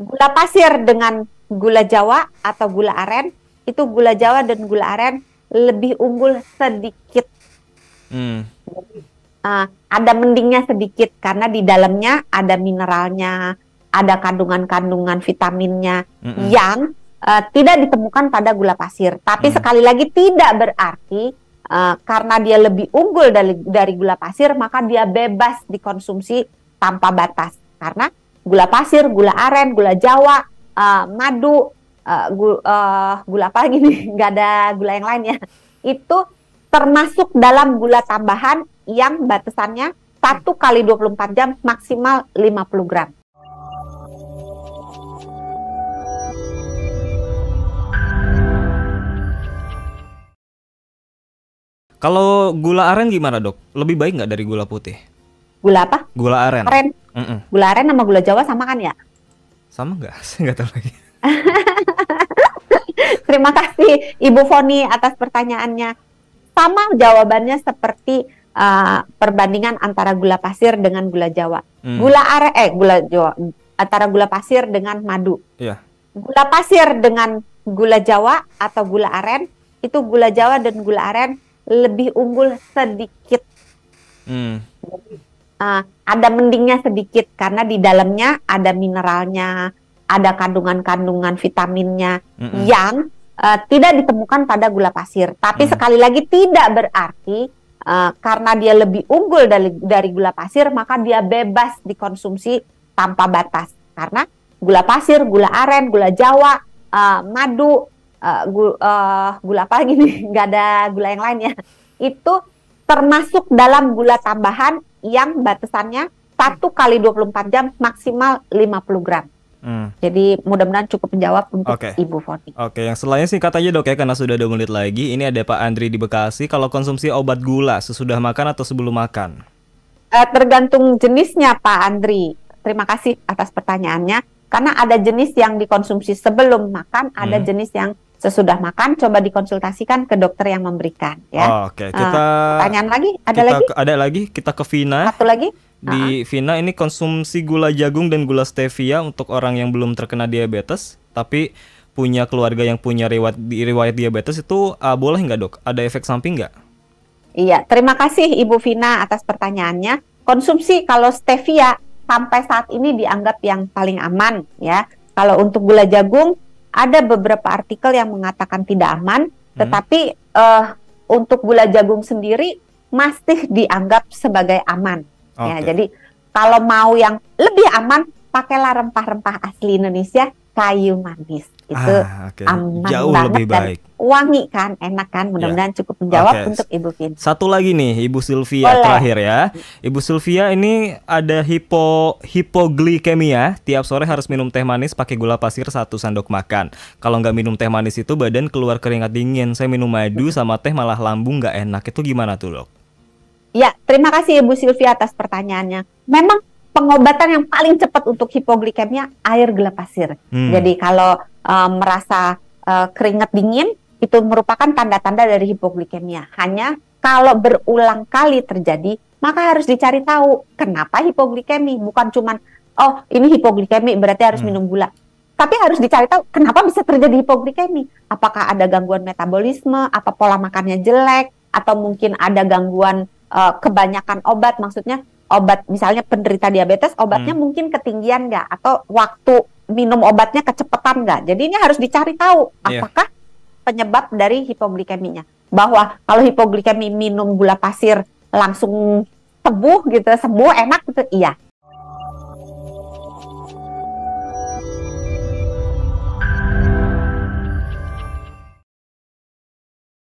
gula pasir dengan gula Jawa atau gula aren itu gula Jawa dan gula aren lebih unggul sedikit. Hmm. Uh, ada mendingnya sedikit karena di dalamnya ada mineralnya, ada kandungan-kandungan vitaminnya mm -mm. yang uh, tidak ditemukan pada gula pasir. Tapi mm. sekali lagi tidak berarti uh, karena dia lebih unggul dari dari gula pasir maka dia bebas dikonsumsi tanpa batas karena gula pasir, gula aren, gula jawa, uh, madu, uh, eh, gula, uh, eh, gula apa lagi nih? Gak ada gula yang lain ya. Itu termasuk dalam gula tambahan yang batasannya 1 kali 24 jam maksimal 50 gram. Kalau gula aren gimana dok? Lebih baik nggak dari gula putih? Gula apa? Gula aren. Aren. Mm -mm. Gula aren sama gula jawa sama kan ya? Sama nggak? Saya nggak tahu lagi. Terima kasih Ibu Foni atas pertanyaannya. Sama jawabannya seperti uh, perbandingan antara gula pasir dengan gula jawa. Mm. Gula aren eh gula jawa antara gula pasir dengan madu. Yeah. Gula pasir dengan gula jawa atau gula aren itu gula jawa dan gula aren lebih unggul sedikit. Mm uh, ada mendingnya sedikit karena di dalamnya ada mineralnya, ada kandungan-kandungan vitaminnya mm -mm. yang uh, tidak ditemukan pada gula pasir. Tapi mm sekali lagi tidak berarti uh, karena dia lebih unggul dari dari gula pasir maka dia bebas dikonsumsi tanpa batas. Karena gula pasir, gula aren, gula jawa, uh, madu, uh, gula, uh, gula apa lagi nih? Gak ada gula yang lain ya. Itu termasuk dalam gula tambahan yang batasannya 1 kali 24 jam maksimal 50 gram. Hmm. Jadi mudah-mudahan cukup menjawab untuk okay. Ibu Foti. Oke, okay. yang selanjutnya singkat aja dok ya karena sudah dua menit lagi. Ini ada Pak Andri di Bekasi. Kalau konsumsi obat gula sesudah makan atau sebelum makan? Uh, tergantung jenisnya Pak Andri. Terima kasih atas pertanyaannya. Karena ada jenis yang dikonsumsi sebelum makan, ada hmm. jenis yang sesudah makan coba dikonsultasikan ke dokter yang memberikan ya. Oh, Oke, okay. Eh, kita uh, pertanyaan lagi ada kita, lagi? Ada lagi, kita ke Vina. Satu lagi? Di uh -huh. Vina ini konsumsi gula jagung dan gula stevia untuk orang yang belum terkena diabetes tapi punya keluarga yang punya riwayat riwayat diabetes itu uh, boleh nggak dok? Ada efek samping nggak? Iya, terima kasih Ibu Vina atas pertanyaannya. Konsumsi kalau stevia sampai saat ini dianggap yang paling aman ya. Kalau untuk gula jagung ada beberapa artikel yang mengatakan tidak aman, hmm. tetapi hmm. uh, untuk gula jagung sendiri masih dianggap sebagai aman. Okay. Ya, jadi kalau mau yang lebih aman, pakailah rempah-rempah asli Indonesia, kayu manis itu ah, okay. aman Jauh banget lebih baik. dan wangi kan, enak kan. Mudah-mudahan ya. cukup menjawab okay. untuk Ibu Vin. Satu lagi nih Ibu Sylvia Boleh. terakhir ya. Ibu Sylvia ini ada hipo hipoglikemia, tiap sore harus minum teh manis pakai gula pasir satu sendok makan. Kalau nggak minum teh manis itu badan keluar keringat dingin. Saya minum madu sama teh malah lambung nggak enak. Itu gimana tuh, Dok? Ya, terima kasih Ibu Sylvia atas pertanyaannya. Memang pengobatan yang paling cepat untuk hipoglikemia air gula pasir. Hmm. Jadi kalau uh, merasa uh, keringat dingin itu merupakan tanda-tanda dari hipoglikemia. Hanya kalau berulang kali terjadi maka harus dicari tahu kenapa hipoglikemi bukan cuman oh ini hipoglikemi berarti harus hmm. minum gula tapi harus dicari tahu kenapa bisa terjadi hipoglikemi apakah ada gangguan metabolisme apa pola makannya jelek atau mungkin ada gangguan uh, kebanyakan obat maksudnya obat misalnya penderita diabetes obatnya hmm. mungkin ketinggian nggak atau waktu minum obatnya kecepatan nggak jadi ini harus dicari tahu iya. apakah yeah. penyebab dari hipoglikeminya bahwa kalau hipoglikemi minum gula pasir langsung tebu gitu sembuh enak gitu iya